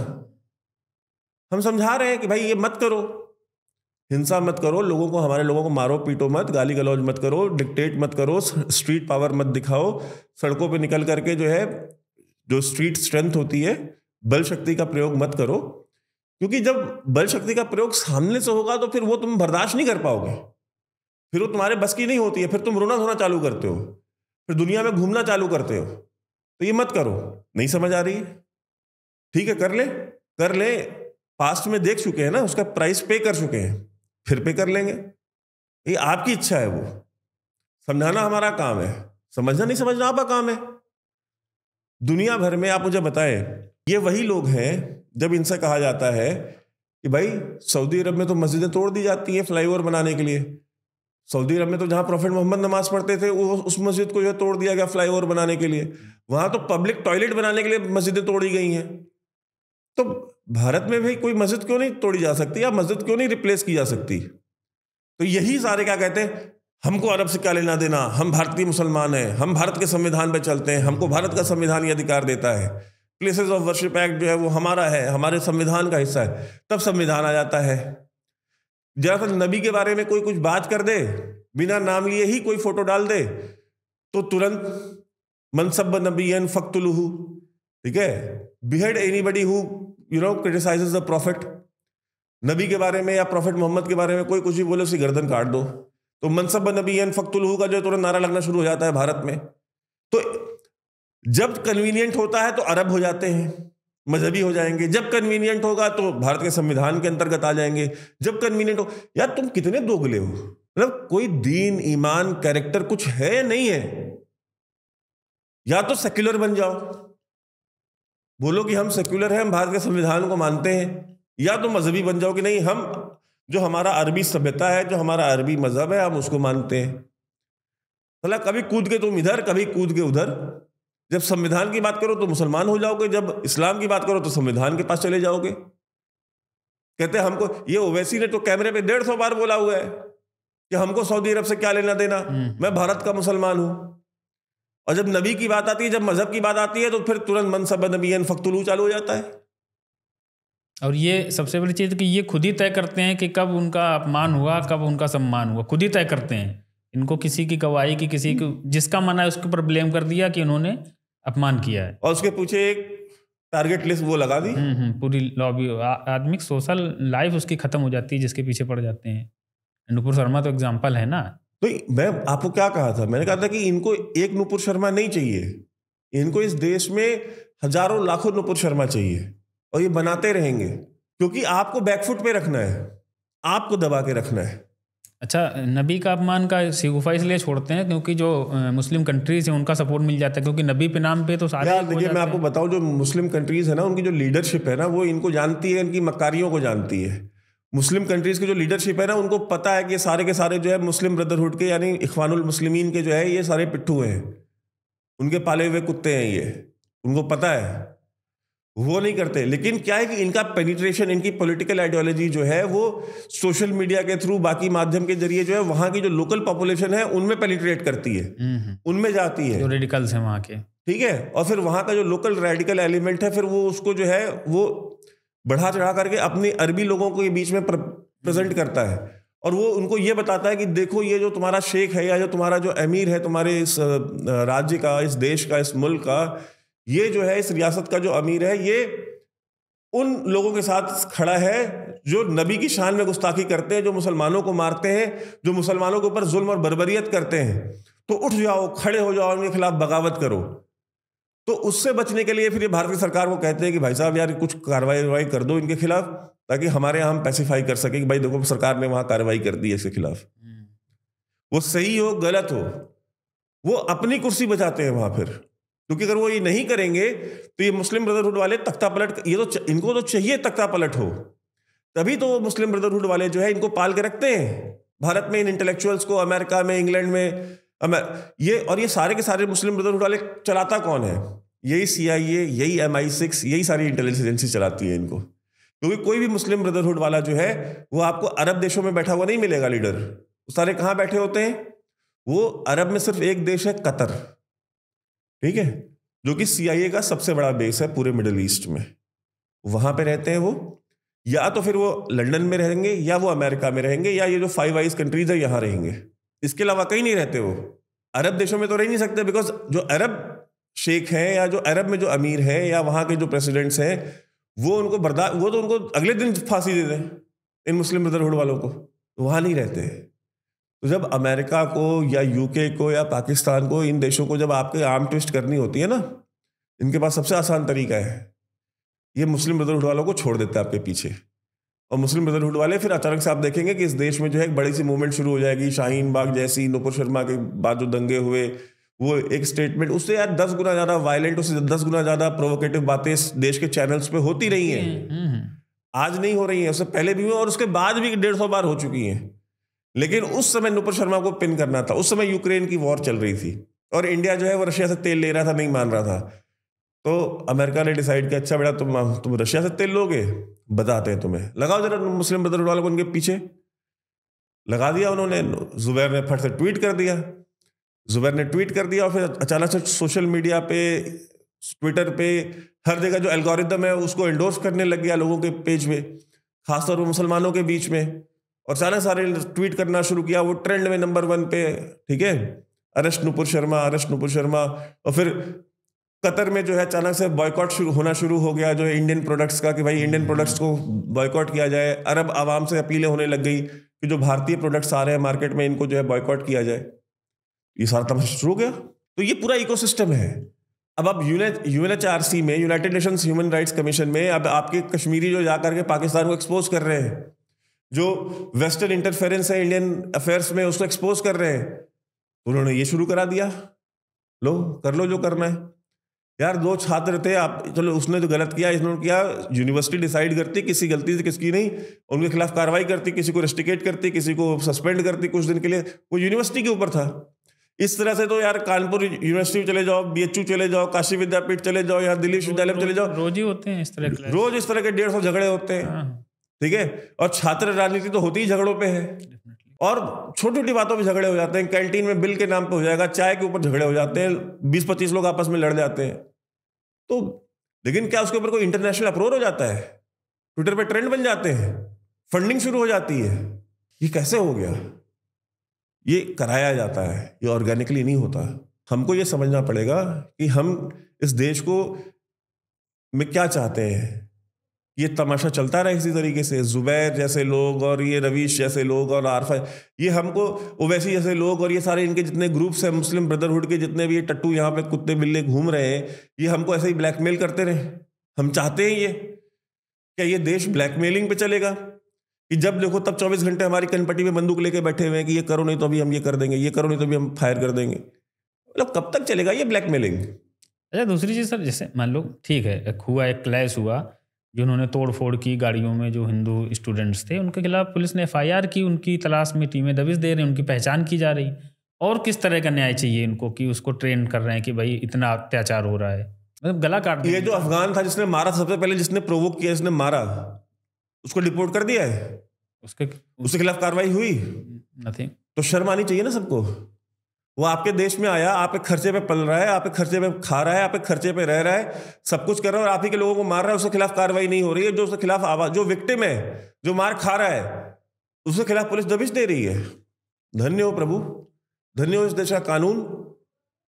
हम समझा रहे हैं कि भाई ये मत करो हिंसा मत करो लोगों को हमारे लोगों को मारो पीटो मत गाली गलौज मत करो डिक्टेट मत करो स्ट्रीट पावर मत दिखाओ सड़कों पे निकल करके जो है जो स्ट्रीट स्ट्रेंथ होती है बल शक्ति का प्रयोग मत करो क्योंकि जब बल शक्ति का प्रयोग सामने से होगा तो फिर वो तुम बर्दाश्त नहीं कर पाओगे फिर वो तुम्हारे बस की नहीं होती है फिर तुम रोना धोना चालू करते हो फिर दुनिया में घूमना चालू करते हो तो ये मत करो नहीं समझ आ रही ठीक है कर ले कर ले पास्ट में देख चुके हैं ना उसका प्राइस पे कर चुके हैं फिर पे कर लेंगे ये आपकी इच्छा है वो समझाना हमारा काम है समझना नहीं समझना आपका काम है दुनिया भर में आप मुझे बताएं ये वही लोग हैं जब इनसे कहा जाता है कि भाई सऊदी अरब में तो मस्जिदें तोड़ दी जाती हैं फ्लाईओवर बनाने के लिए सऊदी अरब में तो जहां प्रॉफिट मोहम्मद नमाज पढ़ते थे वो उस मस्जिद को जो है तोड़ दिया गया फ्लाईओवर बनाने के लिए वहां तो पब्लिक टॉयलेट बनाने के लिए मस्जिदें तोड़ी गई हैं तो भारत में भी कोई मस्जिद क्यों नहीं तोड़ी जा सकती या मस्जिद क्यों नहीं रिप्लेस की जा सकती तो यही सारे क्या कहते हैं हमको अरब से क्या लेना देना हम भारतीय मुसलमान हैं हम भारत के संविधान पर चलते हैं हमको भारत का संविधान ये अधिकार देता है प्लेसेस ऑफ वर्शिप एक्ट जो है वो हमारा है हमारे संविधान का हिस्सा है तब संविधान आ जाता है दरअसल नबी के बारे में कोई कुछ बात कर दे बिना नाम लिए ही कोई फोटो डाल दे तो तुरंत मनसब नबीन फ़क्तुलहू ठीक है behead anybody who you know criticize the prophet नबी के बारे में या प्रॉफिट मोहम्मद के बारे में कोई कुछ भी बोले उसकी गर्दन काट दो तो मनसब नबीन फ़क्तुलहू का जो तुरंत नारा लगना शुरू हो जाता है भारत में तो जब कन्वीनियंट होता है तो अरब हो जाते हैं मजहबी हो जाएंगे जब कन्वीनियंट होगा तो भारत के संविधान के अंतर्गत आ जाएंगे जब कन्वीनियंट हो यार तुम कितने दोगले हो मतलब कोई दीन ईमान कैरेक्टर कुछ है नहीं है या तो सेक्युलर बन जाओ बोलो कि हम सेक्युलर हैं हम भारत के संविधान को मानते हैं या तो मजहबी बन जाओ कि नहीं हम जो हमारा अरबी सभ्यता है जो हमारा अरबी मजहब है हम उसको मानते हैं भला कभी कूद के तुम इधर कभी कूद के उधर जब संविधान की बात करो तो मुसलमान हो जाओगे जब इस्लाम की बात करो तो संविधान के पास चले जाओगे कहते हमको ये ओवैसी ने तो कैमरे पे डेढ़ सौ बार बोला हुआ है कि हमको सऊदी अरब से क्या लेना देना हम्म। मैं भारत का मुसलमान हूं और जब नबी की बात आती है जब मजहब की बात आती है तो फिर तुरंत मनसब नबी फख्तलू चालू हो जाता है और ये सबसे बड़ी चीज़ कि ये खुद ही तय करते हैं कि कब उनका अपमान हुआ कब उनका सम्मान हुआ खुद ही तय करते हैं इनको किसी की गवाही की किसी की जिसका मना है उसके ऊपर ब्लेम कर दिया कि उन्होंने अपमान किया है और उसके पीछे एक टारगेट लिस्ट वो लगा दी हम्म, हम्म, पूरी लॉबी आदमी सोशल लाइफ उसकी ख़त्म हो जाती है जिसके पीछे पड़ जाते हैं नुपुर शर्मा तो एग्जाम्पल है ना तो मैं आपको क्या कहा था मैंने कहा था कि इनको एक नुपुर शर्मा नहीं चाहिए इनको इस देश में हजारों लाखों नुपुर शर्मा चाहिए और ये बनाते रहेंगे क्योंकि आपको बैकफुट पे रखना है आपको दबा के रखना है अच्छा नबी का अपमान का सिगुफा इसलिए छोड़ते हैं क्योंकि जो मुस्लिम कंट्रीज हैं उनका सपोर्ट मिल जाता है क्योंकि नबी पे नाम पे तो सारे यार देखिए मैं आपको बताऊं जो मुस्लिम कंट्रीज है ना उनकी जो लीडरशिप है ना वो इनको जानती है इनकी मकारियों को जानती है मुस्लिम कंट्रीज़ की जो लीडरशिप है ना उनको पता है कि सारे के सारे जो है मुस्लिम ब्रदरहुड के यानी इखवानुल मुस्लिमीन के जो है ये सारे पिट्ठू हैं उनके पाले हुए कुत्ते हैं ये उनको पता है वो नहीं करते लेकिन क्या है कि इनका पेनिट्रेशन इनकी पॉलिटिकल आइडियोलॉजी जो है वो सोशल मीडिया के थ्रू बाकी माध्यम के जरिए जो है वहाँ की जो लोकल पॉपुलेशन है उनमें पेनिट्रेट करती है हम्म, हम्म। उनमें जाती है जो रेडिकल्स हैं वहाँ के ठीक है और फिर वहाँ का जो लोकल रेडिकल एलिमेंट है फिर वो उसको जो है वो बढ़ा चढ़ा करके अपने अरबी लोगों को ये बीच में प्रेजेंट करता है और वो उनको ये बताता है कि देखो ये जो तुम्हारा शेख है या जो तुम्हारा जो अमीर है तुम्हारे इस राज्य का इस देश का इस मुल्क का ये जो है इस रियासत का जो अमीर है ये उन लोगों के साथ खड़ा है जो नबी की शान में गुस्ताखी करते हैं जो मुसलमानों को मारते हैं जो मुसलमानों के ऊपर जुल्म और बरबरीत करते हैं तो उठ जाओ खड़े हो जाओ उनके खिलाफ बगावत करो तो उससे बचने के लिए फिर ये भारतीय सरकार को कहते हैं कि भाई साहब यार कुछ कार्रवाई वार्रवाई कर दो इनके खिलाफ ताकि हमारे यहाँ हम पैसिफाई कर सके कि भाई देखो सरकार ने वहां कार्रवाई कर दी है इसके खिलाफ हम्म। वो सही हो गलत हो वो अपनी कुर्सी बचाते हैं वहां फिर क्योंकि अगर वो ये नहीं करेंगे तो ये मुस्लिम ब्रदरहुड वाले तख्ता पलट ये तो इनको तो चाहिए तख्ता पलट हो तभी तो वो मुस्लिम ब्रदरहुड वाले जो है इनको पाल के रखते हैं भारत में इन इंटेलेक्चुअल्स को अमेरिका में इंग्लैंड में अब ये और ये सारे के सारे मुस्लिम ब्रदरहुड वाले चलाता कौन है यही सी आई ए यही एम आई सिक्स यही सारी इंटेलिजेंस एजेंसी चलाती है इनको क्योंकि कोई भी मुस्लिम ब्रदरहुड वाला जो है वो आपको अरब देशों में बैठा हुआ नहीं मिलेगा लीडर सारे कहाँ बैठे होते हैं वो अरब में सिर्फ एक देश है कतर ठीक है जो कि ए का सबसे बड़ा बेस है पूरे मिडल ईस्ट में वहां पे रहते हैं वो या तो फिर वो लंदन में रहेंगे या वो अमेरिका में रहेंगे या ये जो फाइव आइज कंट्रीज है यहाँ रहेंगे इसके अलावा कहीं नहीं रहते वो अरब देशों में तो रह नहीं सकते बिकॉज जो अरब शेख हैं या जो अरब में जो अमीर हैं या वहाँ के जो प्रेसिडेंट्स हैं वो उनको बर्दा वो तो उनको अगले दिन फांसी दे दें इन मुस्लिम ब्रदरहुड वालों को तो वहाँ नहीं रहते हैं तो जब अमेरिका को या यूके को या पाकिस्तान को इन देशों को जब आपके आर्म ट्विस्ट करनी होती है ना इनके पास सबसे आसान तरीका है ये मुस्लिम ब्रदरहुड वालों को छोड़ देता है आपके पीछे और मुस्लिम ब्रदरहुड वाले फिर अचानक से आप देखेंगे कि इस देश में जो है एक बड़ी सी मूवमेंट शुरू हो जाएगी शाहीन बाग जैसी नुपुर शर्मा के बाद जो दंगे हुए वो एक स्टेटमेंट उससे यार दस गुना ज़्यादा वायलेंट उससे दस गुना ज़्यादा प्रोवोकेटिव बातें देश के चैनल्स पे होती रही हैं हम्म, हम्म, हम्म। आज नहीं हो रही है उससे पहले भी हुई और उसके बाद भी डेढ़ सौ बार हो चुकी हैं लेकिन उस समय नुपुर शर्मा को पिन करना था उस समय यूक्रेन की वॉर चल रही थी और इंडिया जो है वो रशिया से तेल ले रहा था नहीं मान रहा था तो अमेरिका ने डिसाइड किया अच्छा बेटा तुम तुम रशिया से तेल लोगे बताते हैं तुम्हें लगाओ जरा मुस्लिम ब्रदर वालों को उनके पीछे लगा दिया उन्होंने जुबैर ने फट से ट्वीट कर दिया जुबैर ने ट्वीट कर दिया और फिर अचानक से सोशल मीडिया पे ट्विटर पे हर जगह जो एल्गोरिदम है उसको एंडोर्स करने लग गया लोगों के पेज पे खासतौर पर मुसलमानों के बीच में और अचानक सारे ट्वीट करना शुरू किया वो ट्रेंड में नंबर वन पे ठीक है अरश नुपुर शर्मा अरश नुपुर शर्मा और फिर कतर में जो है अचानक से बॉयकॉट शुरू होना शुरू हो गया जो है इंडियन प्रोडक्ट्स का कि भाई इंडियन प्रोडक्ट्स को बॉयकॉट किया जाए अरब आवाम से अपीलें होने लग गई कि जो भारतीय प्रोडक्ट्स आ रहे हैं मार्केट में इनको जो है बॉयकॉट किया जाए ये सारा तमाशा शुरू हो गया तो ये पूरा इकोसिस्टम है अब आप यू यूएनएचआरसी में United Nations human rights commission में अब आपके कश्मीरी जो जाकर के पाकिस्तान को एक्सपोज कर रहे हैं जो वेस्टर्न इंटरफेरेंस है इंडियन अफेयर्स में उसको एक्सपोज कर रहे हैं तो उन्होंने ये शुरू करा दिया लो कर लो जो करना है यार दो छात्र थे आप चलो उसने जो तो गलत किया इसने किया यूनिवर्सिटी डिसाइड करती किसी गलती से किसकी नहीं उनके खिलाफ कार्रवाई करती किसी को रेस्टिकेट करती किसी को सस्पेंड करती कुछ दिन के लिए वो यूनिवर्सिटी के ऊपर था इस तरह से तो यार कानपुर यूनिवर्सिटी में चले जाओ बीएचयू चले जाओ काशी विद्यापीठ चले जाओ यहाँ दिल्ली विश्वविद्यालय में चले जाओ रोज ही होते हैं इस तरह रोज इस तरह के डेढ़ सौ झगड़े होते हैं हाँ। ठीक है और छात्र राजनीति तो होती ही झगड़ों पे है और छोटी छोटी बातों पर झगड़े हो जाते हैं कैंटीन में बिल के नाम पर हो जाएगा चाय के ऊपर झगड़े हो जाते हैं बीस पच्चीस लोग आपस में लड़ जाते हैं तो लेकिन क्या उसके ऊपर कोई इंटरनेशनल अप्रोर हो जाता है ट्विटर पर ट्रेंड बन जाते हैं फंडिंग शुरू हो जाती है ये कैसे हो गया ये कराया जाता है ये ऑर्गेनिकली नहीं होता हमको ये समझना पड़ेगा कि हम इस देश को में क्या चाहते हैं ये तमाशा चलता रहा इसी तरीके से ज़ुबैर जैसे लोग और ये रवीश जैसे लोग और आरफा ये हमको ओवैसी जैसे लोग और ये सारे इनके जितने ग्रुप्स हैं मुस्लिम ब्रदरहुड के जितने भी ये टट्टू यहाँ पे कुत्ते बिल्ले घूम रहे हैं ये हमको ऐसे ही ब्लैकमेल करते रहे हम चाहते हैं ये क्या ये देश ब्लैकमेलिंग पे चलेगा कि जब देखो तब चौबीस घंटे हमारी कनपट्टी में बंदूक लेके बैठे हुए हैं कि ये करो नहीं तो अभी हम ये कर देंगे ये करो नहीं तो अभी हम फायर कर देंगे मतलब कब तक चलेगा ये ब्लैकमेलिंग अच्छा दूसरी चीज़ सर जैसे मान लो ठीक है हुआ एक क्लैश हुआ जिन्होंने तोड़ फोड़ की गाड़ियों में जो हिंदू स्टूडेंट्स थे उनके खिलाफ पुलिस ने एफआईआर की उनकी तलाश में टीमें दबिश दे रही उनकी पहचान की जा रही और किस तरह का न्याय चाहिए इनको कि उसको ट्रेन कर रहे हैं कि भाई इतना अत्याचार हो रहा है मतलब गला काट ये जो अफगान था जिसने मारा सबसे पहले जिसने प्रोवोक किया जिसने मारा उसको डिपोर्ट कर दिया है उसके उसके खिलाफ कार्रवाई हुई नथिंग तो शर्म आनी चाहिए ना सबको वो आपके देश में आया आपके खर्चे पे पल रहा है आपके खर्चे पे खा रहा है आपके खर्चे पे रह रहा है सब कुछ कर रहा है और आप ही के लोगों को मार रहा है उसके खिलाफ कार्रवाई नहीं हो रही है जो उसके खिलाफ आवाज जो विक्टिम है जो मार खा रहा है उसके खिलाफ पुलिस दबिश दे रही है धन्य हो प्रभु धन्य हो इस देश का कानून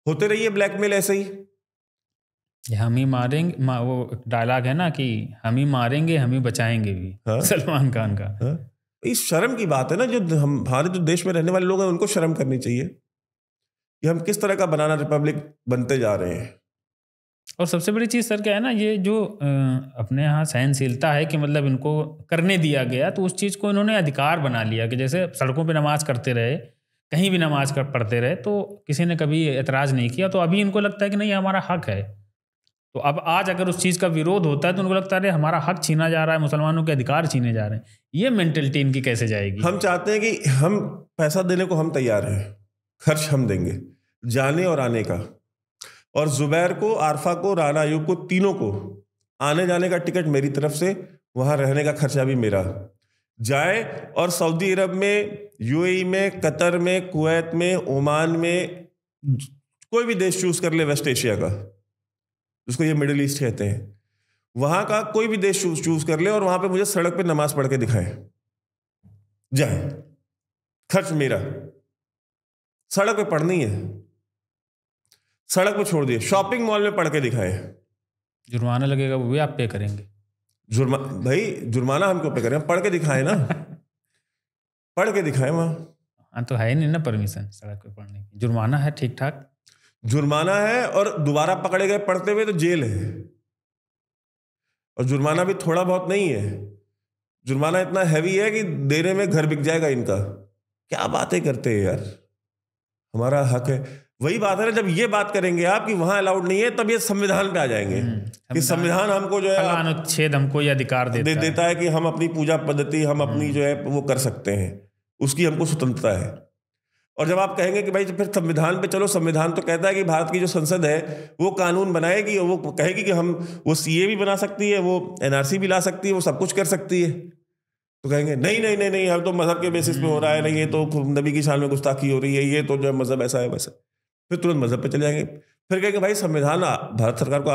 होते रहिए ब्लैकमेल ऐसे ही हम ही मारेंगे मा, वो डायलॉग है ना कि हम ही मारेंगे हम ही बचाएंगे भी हाँ। सलमान खान का हाँ। इस शर्म की बात है ना जो हम भारत जो देश में रहने वाले लोग हैं उनको शर्म करनी चाहिए कि हम किस तरह का बनाना रिपब्लिक बनते जा रहे हैं और सबसे बड़ी चीज़ सर क्या है ना ये जो अपने यहाँ सहनशीलता है कि मतलब इनको करने दिया गया तो उस चीज़ को इन्होंने अधिकार बना लिया कि जैसे सड़कों पे नमाज करते रहे कहीं भी नमाज कर पढ़ते रहे तो किसी ने कभी एतराज़ नहीं किया तो अभी इनको लगता है कि नहीं हमारा हक है तो अब आज अगर उस चीज़ का विरोध होता है तो उनको लगता है हमारा हक छीना जा रहा है मुसलमानों के अधिकार छीने जा रहे हैं ये मेंटेलिटी इनकी कैसे जाएगी हम चाहते हैं कि हम पैसा देने को हम तैयार हैं खर्च हम देंगे जाने और आने का और जुबैर को आरफा को राना अयूब को तीनों को आने जाने का टिकट मेरी तरफ से वहाँ रहने का खर्चा भी मेरा जाए और सऊदी अरब में यूएई में कतर में कुवैत में ओमान में कोई भी देश चूज़ कर ले वेस्ट एशिया का जिसको ये मिडिल ईस्ट कहते हैं वहाँ का कोई भी देश चूज़ कर ले और वहाँ पे मुझे सड़क पे नमाज पढ़ के दिखाएं जाए खर्च मेरा सड़क पे पढ़नी है सड़क पर छोड़ दिए शॉपिंग मॉल में पढ़ के दिखाए जुर्माना लगेगा वो भी आप पे करेंगे जुर्मा भाई जुर्माना हमको पे करें पढ़ के दिखाए ना पढ़ के दिखाए वहाँ हाँ तो है ही नहीं ना परमिशन सड़क पे पढ़ने की जुर्माना है ठीक ठाक जुर्माना है और दोबारा पकड़े गए पढ़ते हुए तो जेल है और जुर्माना भी थोड़ा बहुत नहीं है जुर्माना इतना हैवी है कि देने में घर बिक जाएगा इनका क्या बातें करते हैं यार हमारा हक है वही बात है ना जब ये बात करेंगे आप कि वहां अलाउड नहीं है तब ये संविधान पे आ जाएंगे हम्म, कि संविधान हमको जो है अनुच्छेद हमको ये अधिकार दे, देता है।, है कि हम अपनी पूजा पद्धति हम अपनी हम्म। जो है वो कर सकते हैं उसकी हमको स्वतंत्रता है और जब आप कहेंगे कि भाई तो फिर संविधान पे चलो संविधान तो कहता है कि भारत की जो संसद है वो कानून बनाएगी और वो कहेगी कि हम वो सीए भी बना सकती है वो एनआरसी भी ला सकती है वो सब कुछ कर सकती है तो कहेंगे नहीं नहीं नहीं नहीं हम तो मजहब के बेसिस पे हो रहा है नहीं ये तो नबी की शान में गुस्ताखी हो रही है ये तो जो मजहब ऐसा है वैसा फिर तुरंत मजहब पर चले जाएंगे फिर कहेंगे भाई संविधान भारत सरकार को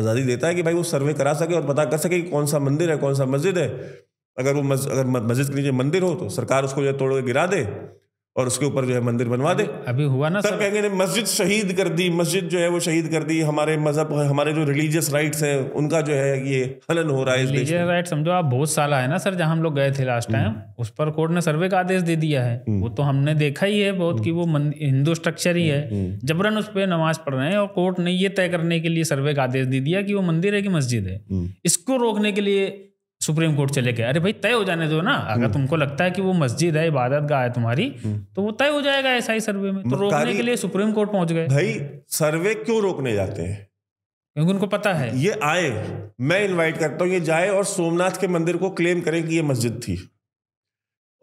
आज़ादी देता है कि भाई वो सर्वे करा सके और पता कर सके कि कौन सा मंदिर है कौन सा मस्जिद है अगर वो मस, अगर मस्जिद के नीचे मंदिर हो तो सरकार उसको जो तोड़ के गिरा दे और उसके ऊपर जो है मंदिर बनवा दे अभी हुआ ना सब कहेंगे मस्जिद शहीद कर दी मस्जिद जो है वो शहीद कर दी हमारे मजहब हमारे जो रिलीजियस राइट्स हैं उनका जो है ये हलन हो रहा है रिलीजियस राइट समझो आप बहुत साल आए ना सर जहाँ हम लोग गए थे लास्ट टाइम हम्म। उस पर कोर्ट ने सर्वे का आदेश दे दिया है हम्म। वो तो हमने देखा ही है बहुत की हम्म। वो हिंदू स्ट्रक्चर ही है जबरन उस पर नमाज पढ़ रहे हैं और कोर्ट ने ये तय करने के लिए सर्वे का आदेश दे दिया कि वो मंदिर है कि मस्जिद है इसको रोकने के लिए सुप्रीम कोर्ट चले गए अरे भाई तय हो जाने दो ना अगर हम्म। तुमको लगता है कि वो मस्जिद है इबादत गाह है तुम्हारी हम्म। तो वो तय हो जाएगा ऐसा ही सर्वे में तो रोकने के लिए सुप्रीम कोर्ट पहुंच गए भाई सर्वे क्यों रोकने जाते हैं क्योंकि उनको पता है ये आए मैं इनवाइट करता हूँ ये जाए और सोमनाथ के मंदिर को क्लेम करें कि ये मस्जिद थी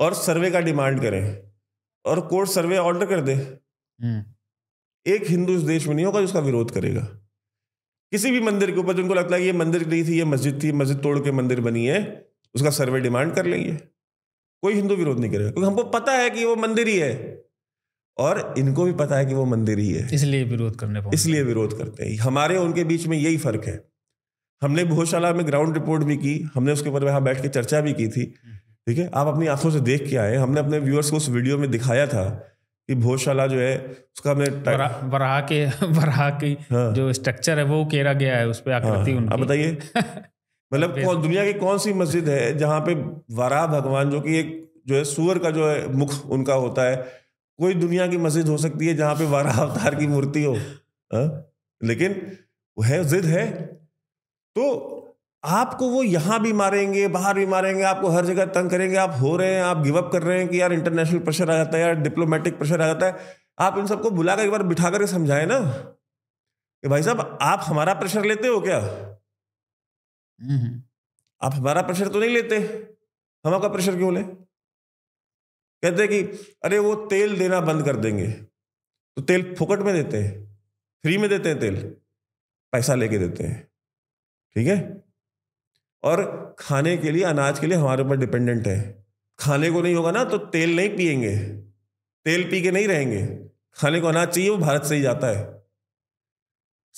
और सर्वे का डिमांड करें और कोर्ट सर्वे ऑर्डर कर दे हम्म। एक हिंदू इस देश में नहीं होगा जिसका विरोध करेगा किसी भी मंदिर के ऊपर जिनको लगता है ये मंदिर नहीं थी ये मस्जिद थी मस्जिद तोड़ के मंदिर बनी है उसका सर्वे डिमांड कर लेंगे कोई हिंदू विरोध नहीं करेगा क्योंकि हमको पता है कि वो मंदिर ही है और इनको भी पता है कि वो मंदिर ही है इसलिए विरोध करने इसलिए विरोध करते हैं हमारे उनके बीच में यही फर्क है हमने भोशाला में ग्राउंड रिपोर्ट भी की हमने उसके ऊपर वहां बैठ के चर्चा भी की थी हम्म। ठीक है आप अपनी आंखों से देख के आए हमने अपने व्यूअर्स को उस वीडियो में दिखाया था कि भोजशाला जो है उसका मैं बरहा के बरहा की हाँ। जो स्ट्रक्चर है वो केरा गया है उस पर आकृति हाँ, आप बताइए मतलब कौन दुनिया की कौन सी मस्जिद है जहाँ पे वराह भगवान जो कि एक जो है सूअर का जो है मुख उनका होता है कोई दुनिया की मस्जिद हो सकती है जहाँ पे वराह अवतार की मूर्ति हो हाँ? लेकिन वह जिद है तो आपको वो यहाँ भी मारेंगे बाहर भी मारेंगे आपको हर जगह तंग करेंगे आप हो रहे हैं आप गिवअप कर रहे हैं कि यार इंटरनेशनल प्रेशर आ जाता है यार डिप्लोमेटिक प्रेशर आ जाता है आप इन सबको बुलाकर एक बार बिठा कर समझाए ना कि भाई साहब आप हमारा प्रेशर लेते हो क्या हम्म, हम्म। आप हमारा प्रेशर तो नहीं लेते हम आपका प्रेशर क्यों ले कहते कि अरे वो तेल देना बंद कर देंगे तो तेल फोकट में देते हैं फ्री में देते हैं तेल पैसा लेके देते हैं ठीक है और खाने के लिए अनाज के लिए हमारे ऊपर डिपेंडेंट है खाने को नहीं होगा ना तो तेल नहीं पिएंगे तेल पी के नहीं रहेंगे खाने को अनाज चाहिए वो भारत से ही जाता है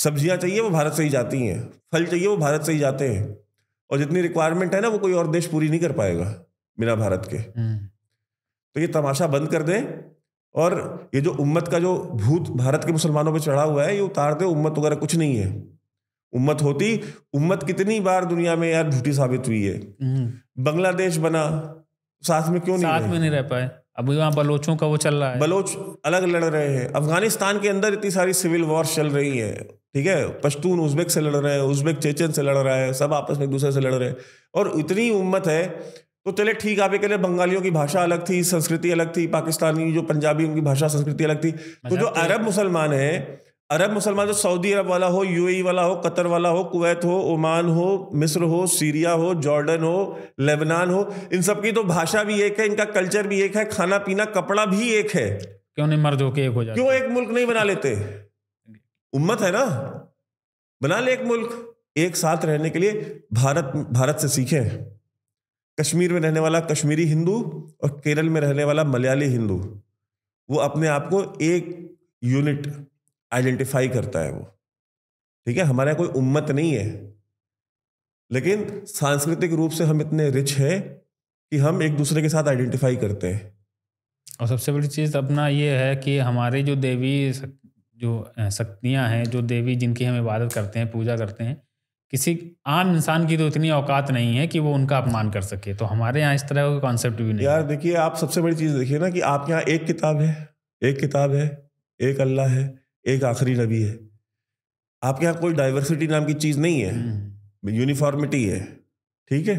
सब्जियां चाहिए वो भारत से ही जाती हैं फल चाहिए वो भारत से ही जाते हैं और जितनी रिक्वायरमेंट है ना वो कोई और देश पूरी नहीं कर पाएगा बिना भारत के हम्म। तो ये तमाशा बंद कर दें और ये जो उम्मत का जो भूत भारत के मुसलमानों पे चढ़ा हुआ है ये उतार दे उम्मत वगैरह कुछ नहीं है उम्मत होती उम्मत कितनी बार दुनिया में यार झूठी साबित हुई है हम्म। बांग्लादेश बना साथ में क्यों नहीं साथ में नहीं रह पाए अभी वहाँ बलोचों का वो चल रहा है बलोच अलग लड़ रहे हैं अफगानिस्तान के अंदर इतनी सारी सिविल वॉर चल रही है ठीक है पश्तून उज्बेक से लड़ रहे हैं उज्बेक चेचन से लड़ रहा है सब आपस में एक दूसरे से लड़ रहे हैं और इतनी उम्मत है तो चले ठीक आप रहे बंगालियों की भाषा अलग थी संस्कृति अलग थी पाकिस्तानी जो पंजाबी उनकी भाषा संस्कृति अलग थी तो जो तो अरब मुसलमान है अरब मुसलमान जो तो सऊदी अरब वाला हो यूएई वाला हो कतर वाला हो कुवैत हो ओमान हो मिस्र हो सीरिया हो जॉर्डन हो लेबनान हो इन सब की तो भाषा भी एक है इनका कल्चर भी एक है खाना पीना कपड़ा भी एक है क्यों नहीं मर्द होके एक हो जाए क्यों एक मुल्क नहीं बना लेते उम्मत है ना बना ले एक मुल्क एक साथ रहने के लिए भारत भारत से सीखें कश्मीर में रहने वाला कश्मीरी हिंदू और केरल में रहने वाला मलयाली हिंदू वो अपने आप को एक यूनिट आइडेंटिफाई करता है वो ठीक है हमारे यहाँ कोई उम्मत नहीं है लेकिन सांस्कृतिक रूप से हम इतने रिच हैं कि हम एक दूसरे के साथ आइडेंटिफाई करते हैं और सबसे बड़ी चीज़ अपना ये है कि हमारे जो देवी जो शक्तियाँ हैं जो देवी जिनकी हम इबादत करते हैं पूजा करते हैं किसी आम इंसान की तो इतनी औकात नहीं है कि वो उनका अपमान कर सके तो हमारे यहाँ इस तरह का कॉन्सेप्ट भी नहीं यार देखिए आप सबसे बड़ी चीज़ देखिए ना कि आपके यहाँ एक किताब है एक किताब है एक अल्लाह है एक आखिरी नबी है आपके यहाँ कोई डाइवर्सिटी नाम की चीज़ नहीं है यूनिफॉर्मिटी हम्म। है ठीक है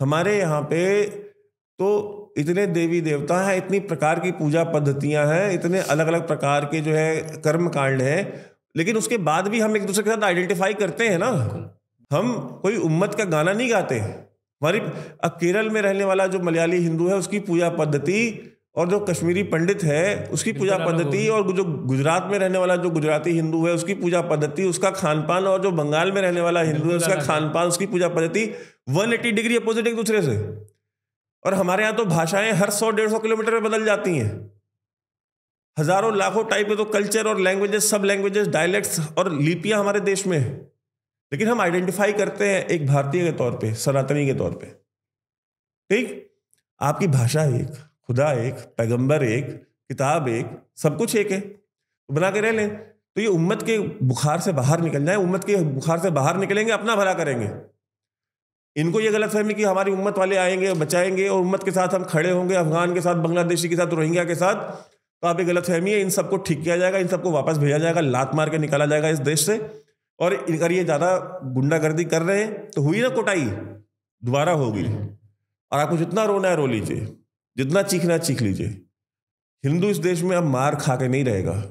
हमारे यहाँ पे तो इतने देवी देवता हैं इतनी प्रकार की पूजा पद्धतियां हैं इतने अलग अलग प्रकार के जो है कर्म कांड हैं लेकिन उसके बाद भी हम एक दूसरे के साथ आइडेंटिफाई करते हैं ना हम कोई उम्मत का गाना नहीं गाते हमारी केरल में रहने वाला जो मलयाली हिंदू है उसकी पूजा पद्धति और जो कश्मीरी पंडित है उसकी पूजा पद्धति और जो गुजरात में रहने वाला जो गुजराती हिंदू है उसकी पूजा पद्धति उसका खान पान और जो बंगाल में रहने वाला हिंदू है उसका खान पान उसकी पूजा पद्धति वन एट्टी डिग्री अपोजिट एक दूसरे से और हमारे यहाँ तो भाषाएं हर सौ डेढ़ सौ किलोमीटर में बदल जाती हैं हजारों लाखों टाइप के तो कल्चर और लैंग्वेजेस सब लैंग्वेजेस डायलैक्ट्स और लिपियाँ हमारे देश में लेकिन हम आइडेंटिफाई करते हैं एक भारतीय के तौर पर सनातनी के तौर पर ठीक आपकी भाषा एक खुदा एक पैगंबर एक किताब एक सब कुछ एक है तो बना के रह लें तो ये उम्मत के बुखार से बाहर निकल जाए उम्मत के बुखार से बाहर निकलेंगे अपना भला करेंगे इनको ये गलत फहमी कि हमारी उम्मत वाले आएंगे बचाएंगे और उम्मत के साथ हम खड़े होंगे अफगान के साथ बांग्लादेशी के साथ रोहिंग्या के साथ तो आप ये गलत फहमी है इन सबको ठीक किया जाएगा इन सबको वापस भेजा जाएगा लात मार के निकाला जाएगा इस देश से और अगर ये ज़्यादा गुंडागर्दी कर रहे हैं तो हुई ना कोटाई दोबारा होगी और आपको जितना रोना है रो लीजिए जितना चीखना चीख लीजिए हिंदू इस देश में अब मार खा के नहीं रहेगा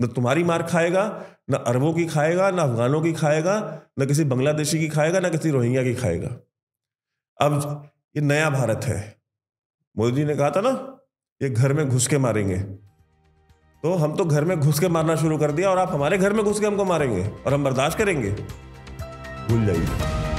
न तुम्हारी मार खाएगा न अरबों की खाएगा न अफगानों की खाएगा न किसी बांग्लादेशी की खाएगा न किसी रोहिंग्या की खाएगा अब ये नया भारत है मोदी जी ने कहा था ना ये घर में घुस के मारेंगे तो हम तो घर में घुस के मारना शुरू कर दिया और आप हमारे घर में घुस के हमको मारेंगे और हम बर्दाश्त करेंगे भूल जाइए